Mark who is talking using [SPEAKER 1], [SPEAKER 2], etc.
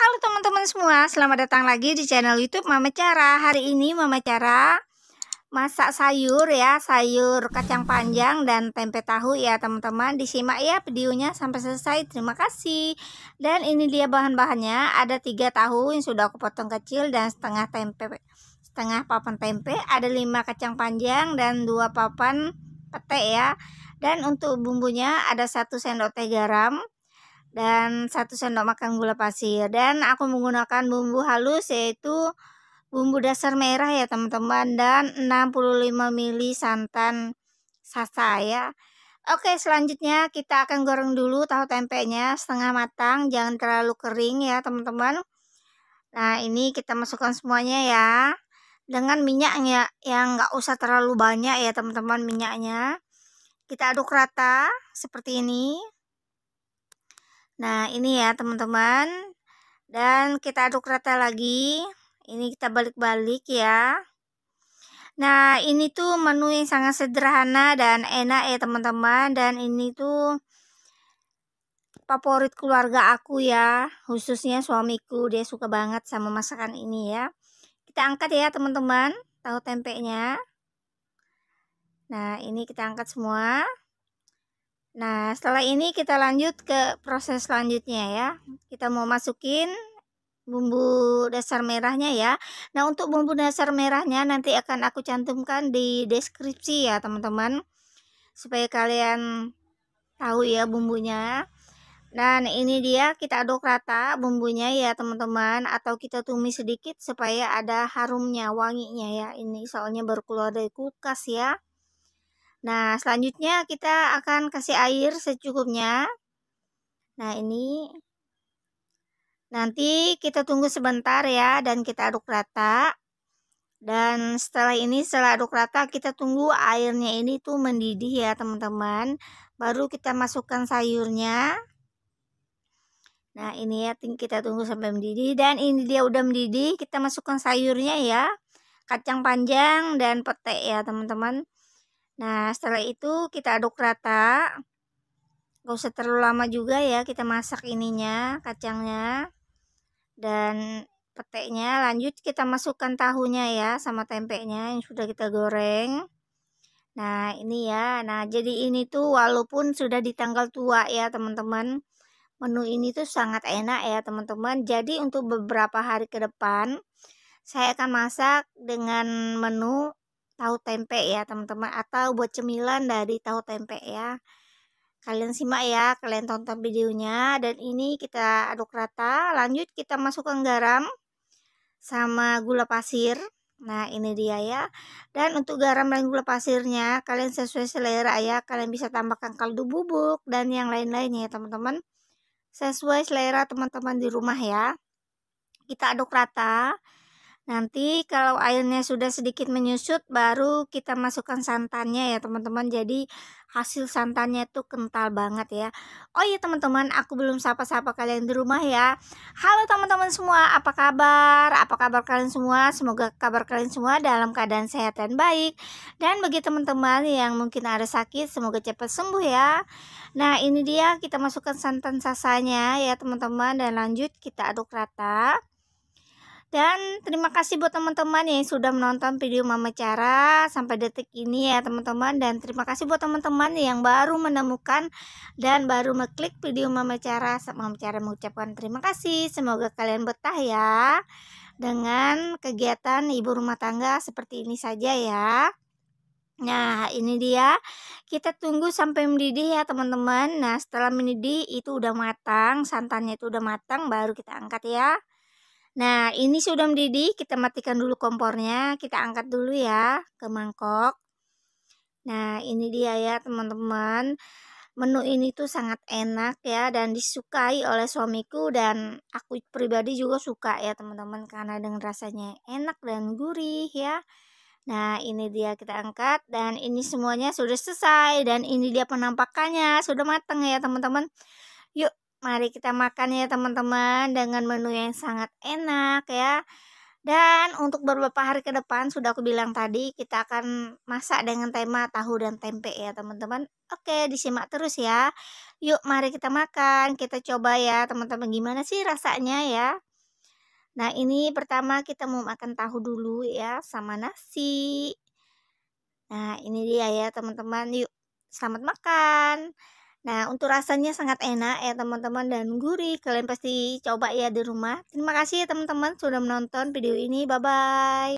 [SPEAKER 1] Halo teman-teman semua, selamat datang lagi di channel YouTube Mama Cara. Hari ini Mama Cara masak sayur ya, sayur kacang panjang dan tempe tahu ya teman-teman. Disimak ya videonya sampai selesai. Terima kasih. Dan ini dia bahan-bahannya. Ada tiga tahu yang sudah aku potong kecil dan setengah tempe setengah papan tempe, ada lima kacang panjang dan dua papan pete ya. Dan untuk bumbunya ada satu sendok teh garam, dan satu sendok makan gula pasir dan aku menggunakan bumbu halus yaitu bumbu dasar merah ya teman-teman dan 65 ml santan sasa ya Oke selanjutnya kita akan goreng dulu tahu tempenya setengah matang jangan terlalu kering ya teman-teman Nah ini kita masukkan semuanya ya dengan minyaknya yang nggak usah terlalu banyak ya teman-teman minyaknya kita aduk rata seperti ini Nah, ini ya teman-teman. Dan kita aduk rata lagi. Ini kita balik-balik ya. Nah, ini tuh menu yang sangat sederhana dan enak ya teman-teman. Dan ini tuh favorit keluarga aku ya. Khususnya suamiku, dia suka banget sama masakan ini ya. Kita angkat ya teman-teman, tahu tempenya. Nah, ini kita angkat semua. Nah, setelah ini kita lanjut ke proses selanjutnya ya. Kita mau masukin bumbu dasar merahnya ya. Nah, untuk bumbu dasar merahnya nanti akan aku cantumkan di deskripsi ya, teman-teman. Supaya kalian tahu ya bumbunya. Dan nah, nah, ini dia kita aduk rata bumbunya ya, teman-teman, atau kita tumis sedikit supaya ada harumnya, wanginya ya. Ini soalnya baru keluar dari kulkas ya. Nah, selanjutnya kita akan kasih air secukupnya. Nah, ini nanti kita tunggu sebentar ya dan kita aduk rata. Dan setelah ini setelah aduk rata kita tunggu airnya ini tuh mendidih ya teman-teman. Baru kita masukkan sayurnya. Nah ini ya kita tunggu sampai mendidih dan ini dia udah mendidih kita masukkan sayurnya ya kacang panjang dan petai ya teman-teman Nah, setelah itu kita aduk rata. Gak usah terlalu lama juga ya kita masak ininya, kacangnya. Dan peteknya. lanjut kita masukkan tahunya ya sama tempenya yang sudah kita goreng. Nah, ini ya. Nah, jadi ini tuh walaupun sudah di tanggal tua ya, teman-teman. Menu ini tuh sangat enak ya, teman-teman. Jadi untuk beberapa hari ke depan saya akan masak dengan menu tahu tempe ya teman-teman atau buat cemilan dari tahu tempe ya kalian simak ya kalian tonton videonya dan ini kita aduk rata lanjut kita masukkan garam sama gula pasir nah ini dia ya dan untuk garam dan gula pasirnya kalian sesuai selera ya kalian bisa tambahkan kaldu bubuk dan yang lain-lainnya ya teman-teman sesuai selera teman-teman di rumah ya kita aduk rata Nanti kalau airnya sudah sedikit menyusut baru kita masukkan santannya ya teman-teman. Jadi hasil santannya itu kental banget ya. Oh iya teman-teman, aku belum sapa-sapa kalian di rumah ya. Halo teman-teman semua, apa kabar? Apa kabar kalian semua? Semoga kabar kalian semua dalam keadaan sehat dan baik. Dan bagi teman-teman yang mungkin ada sakit, semoga cepat sembuh ya. Nah, ini dia kita masukkan santan sasanya ya teman-teman dan lanjut kita aduk rata. Dan terima kasih buat teman-teman yang sudah menonton video Mama Cara sampai detik ini ya teman-teman Dan terima kasih buat teman-teman yang baru menemukan dan baru mengklik video Mama Cara Mama Cara mengucapkan terima kasih Semoga kalian betah ya Dengan kegiatan ibu rumah tangga seperti ini saja ya Nah ini dia kita tunggu sampai mendidih ya teman-teman Nah setelah mendidih itu udah matang santannya itu udah matang baru kita angkat ya Nah, ini sudah mendidih, kita matikan dulu kompornya, kita angkat dulu ya ke mangkok. Nah, ini dia ya teman-teman. Menu ini tuh sangat enak ya dan disukai oleh suamiku dan aku pribadi juga suka ya teman-teman karena dengan rasanya enak dan gurih ya. Nah, ini dia kita angkat dan ini semuanya sudah selesai dan ini dia penampakannya, sudah matang ya teman-teman. Yuk Mari kita makan ya teman-teman dengan menu yang sangat enak ya. Dan untuk beberapa hari ke depan sudah aku bilang tadi kita akan masak dengan tema tahu dan tempe ya teman-teman. Oke disimak terus ya. Yuk mari kita makan kita coba ya teman-teman gimana sih rasanya ya. Nah ini pertama kita mau makan tahu dulu ya sama nasi. Nah ini dia ya teman-teman yuk selamat makan. Nah, untuk rasanya sangat enak ya teman-teman dan gurih. Kalian pasti coba ya di rumah. Terima kasih ya teman-teman sudah menonton video ini. Bye-bye.